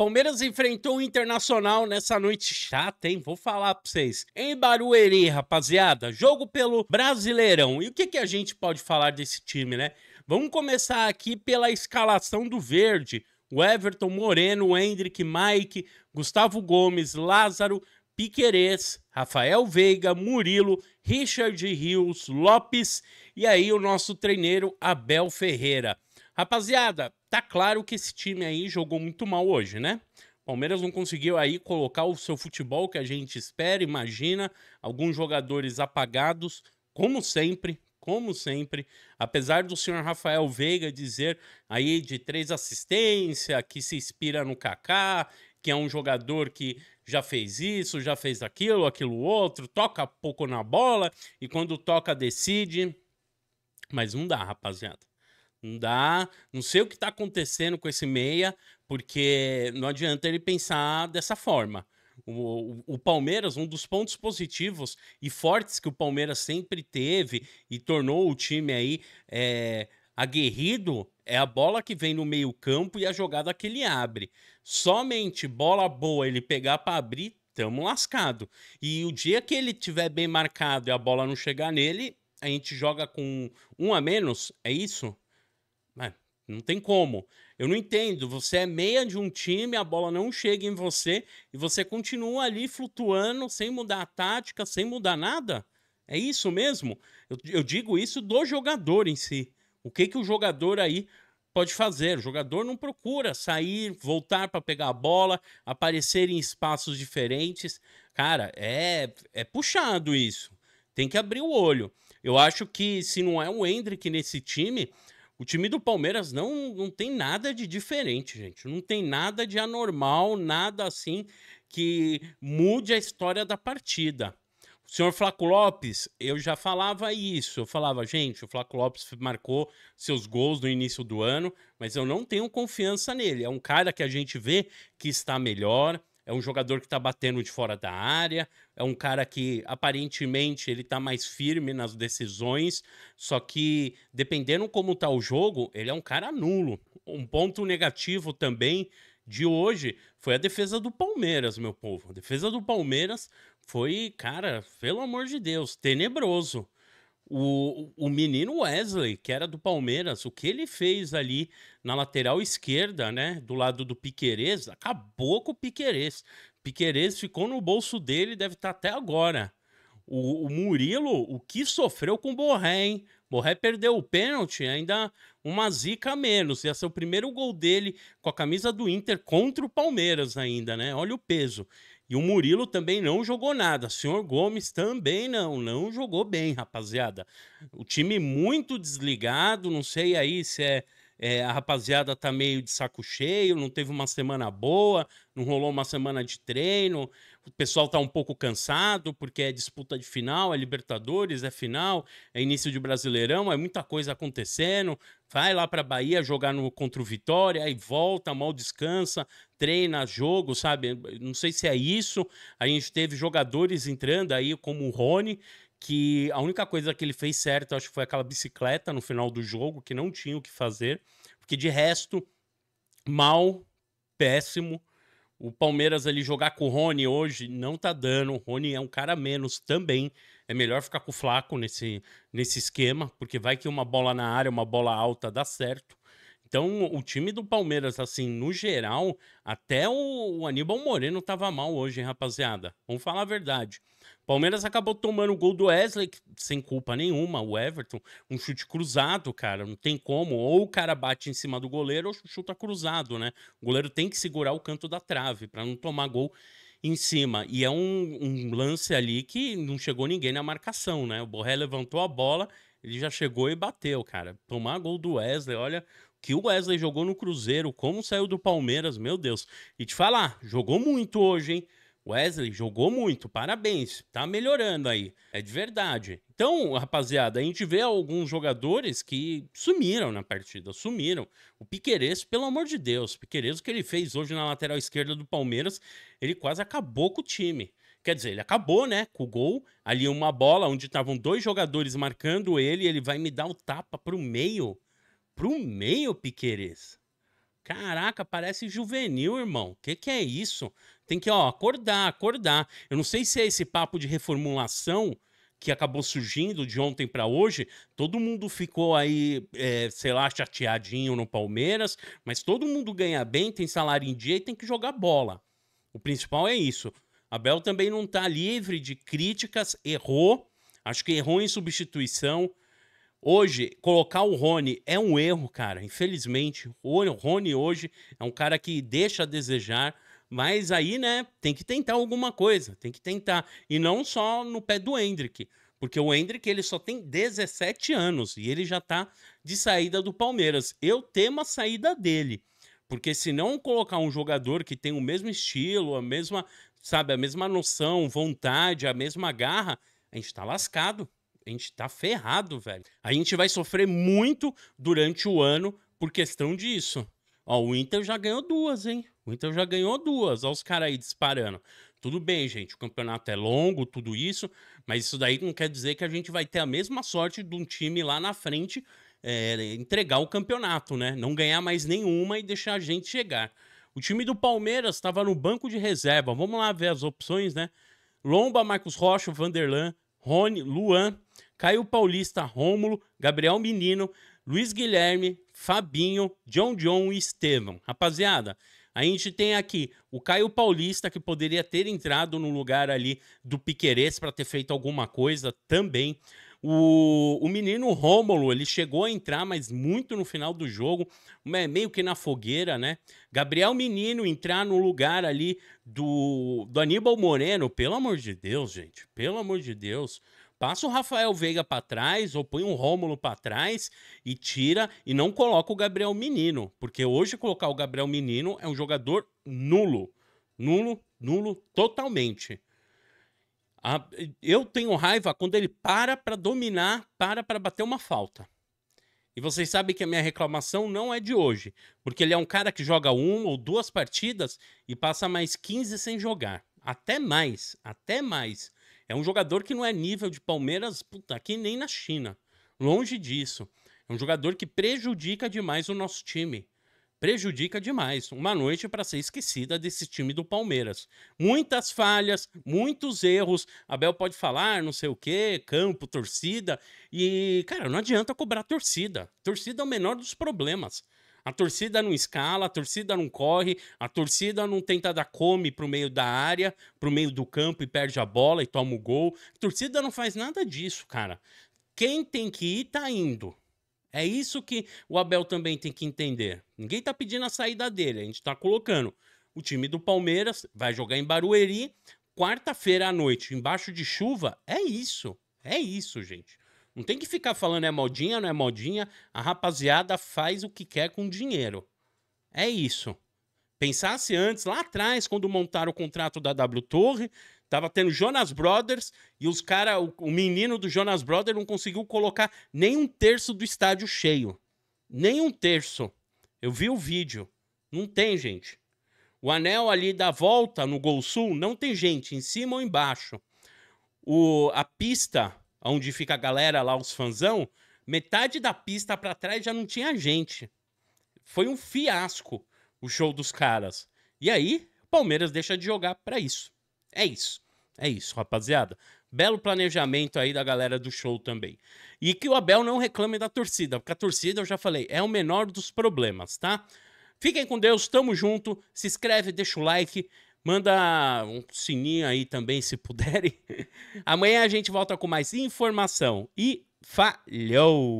Palmeiras enfrentou o Internacional nessa noite chata, hein? Vou falar pra vocês. Em Barueri, rapaziada, jogo pelo Brasileirão. E o que, que a gente pode falar desse time, né? Vamos começar aqui pela escalação do Verde. O Everton Moreno, Hendrick, Mike, Gustavo Gomes, Lázaro, Piquerez, Rafael Veiga, Murilo, Richard Rios, Lopes e aí o nosso treineiro Abel Ferreira. Rapaziada, tá claro que esse time aí jogou muito mal hoje, né? Palmeiras não conseguiu aí colocar o seu futebol que a gente espera, imagina, alguns jogadores apagados, como sempre, como sempre, apesar do senhor Rafael Veiga dizer aí de três assistência, que se inspira no Kaká, que é um jogador que já fez isso, já fez aquilo, aquilo outro, toca pouco na bola e quando toca decide, mas não dá, rapaziada. Não dá. Não sei o que está acontecendo com esse meia, porque não adianta ele pensar dessa forma. O, o, o, Palmeiras, um dos pontos positivos e fortes que o Palmeiras sempre teve e tornou o time aí é, aguerrido é a bola que vem no meio-campo e a jogada que ele abre. Somente bola boa ele pegar para abrir, tamo lascado. E o dia que ele tiver bem marcado e a bola não chegar nele, a gente joga com um a menos, é isso? Né? não tem como. Eu não entendo. Você é meia de um time, a bola não chega em você e você continua ali flutuando sem mudar a tática, sem mudar nada. É isso mesmo? Eu, eu digo isso do jogador em si. O que, que o jogador aí pode fazer? O jogador não procura sair, voltar para pegar a bola, aparecer em espaços diferentes. Cara, é, é puxado isso. Tem que abrir o olho. Eu acho que se não é o Hendrick nesse time, o time do Palmeiras não, não tem nada de diferente, gente. Não tem nada de anormal, nada assim que mude a história da partida. O senhor Flaco Lopes, eu já falava isso. Eu falava, gente, o Flaco Lopes marcou seus gols no início do ano, mas eu não tenho confiança nele. É um cara que a gente vê que está melhor, é um jogador que está batendo de fora da área, é um cara que aparentemente ele está mais firme nas decisões, só que dependendo como está o jogo, ele é um cara nulo. Um ponto negativo também de hoje foi a defesa do Palmeiras, meu povo. A defesa do Palmeiras foi, cara, pelo amor de Deus, tenebroso. O, o menino Wesley, que era do Palmeiras, o que ele fez ali na lateral esquerda, né? Do lado do Piquerez, acabou com o Piquerez. Piquerez ficou no bolso dele, deve estar tá até agora. O, o Murilo, o que sofreu com o Borré, hein? Borré perdeu o pênalti, ainda uma zica a menos. Ia ser o primeiro gol dele com a camisa do Inter contra o Palmeiras ainda, né? Olha o peso. E o Murilo também não jogou nada. O senhor Gomes também não, não jogou bem, rapaziada. O time muito desligado, não sei aí se é é, a rapaziada tá meio de saco cheio, não teve uma semana boa, não rolou uma semana de treino, o pessoal tá um pouco cansado, porque é disputa de final, é Libertadores, é final, é início de Brasileirão, é muita coisa acontecendo. Vai lá pra Bahia jogar no, contra o Vitória, aí volta, mal descansa, treina, jogo, sabe? Não sei se é isso. A gente teve jogadores entrando aí, como o Rony, que a única coisa que ele fez certo, acho que foi aquela bicicleta no final do jogo, que não tinha o que fazer, porque de resto, mal, péssimo. O Palmeiras ali jogar com o Rony hoje não tá dando. O Rony é um cara menos também. É melhor ficar com o Flaco nesse, nesse esquema, porque vai que uma bola na área, uma bola alta dá certo. Então, o time do Palmeiras, assim, no geral, até o, o Aníbal Moreno tava mal hoje, hein, rapaziada? Vamos falar a verdade. Palmeiras acabou tomando o gol do Wesley, sem culpa nenhuma, o Everton. Um chute cruzado, cara, não tem como. Ou o cara bate em cima do goleiro ou chuta tá cruzado, né? O goleiro tem que segurar o canto da trave para não tomar gol em cima. E é um, um, lance ali que não chegou ninguém na marcação, né? O Borré levantou a bola, ele já chegou e bateu, cara. Tomar gol do Wesley, olha, que o Wesley jogou no Cruzeiro, como saiu do Palmeiras, meu Deus. E te falar, jogou muito hoje, hein? Wesley jogou muito, parabéns, tá melhorando aí, é de verdade. Então, rapaziada, a gente vê alguns jogadores que sumiram na partida, sumiram. O Piqueires, pelo amor de Deus, o Piqueires, o que ele fez hoje na lateral esquerda do Palmeiras, ele quase acabou com o time. Quer dizer, ele acabou, né? Com o gol. Ali uma bola onde estavam dois jogadores marcando ele, ele vai me dar o um tapa pro meio pro meio, Piqueires. Caraca, parece juvenil, irmão. Que que é isso? Tem que, ó, acordar, acordar. Eu não sei se é esse papo de reformulação que acabou surgindo de ontem para hoje, todo mundo ficou aí, é, sei lá, chateadinho no Palmeiras, mas todo mundo ganha bem, tem salário em dia e tem que jogar bola. O principal é isso. Abel também não está livre de críticas, errou, acho que errou em substituição, Hoje, colocar o Rony é um erro, cara. Infelizmente, o Rony hoje é um cara que deixa a desejar. Mas aí, né, tem que tentar alguma coisa, tem que tentar. E não só no pé do Hendrick, porque o Hendrick ele só tem 17 anos e ele já tá de saída do Palmeiras. Eu temo a saída dele, porque se não colocar um jogador que tem o mesmo estilo, a mesma, sabe, a mesma noção, vontade, a mesma garra, a gente tá lascado a gente tá ferrado, velho. A gente vai sofrer muito durante o ano por questão disso. Ó, o Inter já ganhou duas, hein? O Inter já ganhou duas. Ó, os caras aí disparando. Tudo bem, gente, o campeonato é longo, tudo isso, mas isso daí não quer dizer que a gente vai ter a mesma sorte de um time lá na frente é, entregar o campeonato, né? Não ganhar mais nenhuma e deixar a gente chegar. O time do Palmeiras estava no banco de reserva. Vamos lá ver as opções, né? Lomba, Marcos Rocha, Vanderlan, Rony, Luan, Caio Paulista, Rômulo, Gabriel Menino, Luiz Guilherme, Fabinho, John John e Estevam. Rapaziada, a gente tem aqui o Caio Paulista, que poderia ter entrado no lugar ali do Piquerez para ter feito alguma coisa também. O, o menino Rômulo, ele chegou a entrar, mas muito no final do jogo, meio que na fogueira, né? Gabriel Menino entrar no lugar ali do, do Aníbal Moreno, pelo amor de Deus, gente, pelo amor de Deus. Passa o Rafael Veiga para trás ou põe um Rômulo para trás e tira e não coloca o Gabriel Menino, porque hoje colocar o Gabriel Menino é um jogador nulo, nulo, nulo totalmente eu tenho raiva quando ele para para dominar, para para bater uma falta. E vocês sabem que a minha reclamação não é de hoje, porque ele é um cara que joga uma ou duas partidas e passa mais 15 sem jogar. Até mais, até mais. É um jogador que não é nível de Palmeiras, puta, aqui nem na China. Longe disso. É um jogador que prejudica demais o nosso time prejudica demais. Uma noite para ser esquecida desse time do Palmeiras. Muitas falhas, muitos erros. Abel pode falar, não sei o quê, campo, torcida. E, cara, não adianta cobrar torcida. Torcida é o menor dos problemas. A torcida não escala, a torcida não corre, a torcida não tenta dar come pro meio da área, pro meio do campo e perde a bola e toma o gol. A torcida não faz nada disso, cara. Quem tem que ir tá indo. É isso que o Abel também tem que entender. Ninguém está pedindo a saída dele, a gente está colocando. O time do Palmeiras vai jogar em Barueri, quarta-feira à noite, embaixo de chuva. É isso, é isso, gente. Não tem que ficar falando é modinha, não é modinha. A rapaziada faz o que quer com dinheiro. É isso. Pensasse antes, lá atrás, quando montaram o contrato da W Torre, Tava tendo Jonas Brothers e os cara, o, o menino do Jonas Brothers não conseguiu colocar nem um terço do estádio cheio. Nem um terço. Eu vi o vídeo. Não tem, gente. O anel ali da volta no Gol Sul não tem gente, em cima ou embaixo. O, a pista, onde fica a galera lá, os fanzão, metade da pista para trás já não tinha gente. Foi um fiasco o show dos caras. E aí, Palmeiras deixa de jogar para isso. É isso. É isso, rapaziada. Belo planejamento aí da galera do show também. E que o Abel não reclame da torcida, porque a torcida, eu já falei, é o menor dos problemas, tá? Fiquem com Deus, tamo junto. Se inscreve, deixa o like, manda um sininho aí também, se puderem. Amanhã a gente volta com mais informação. E falhou!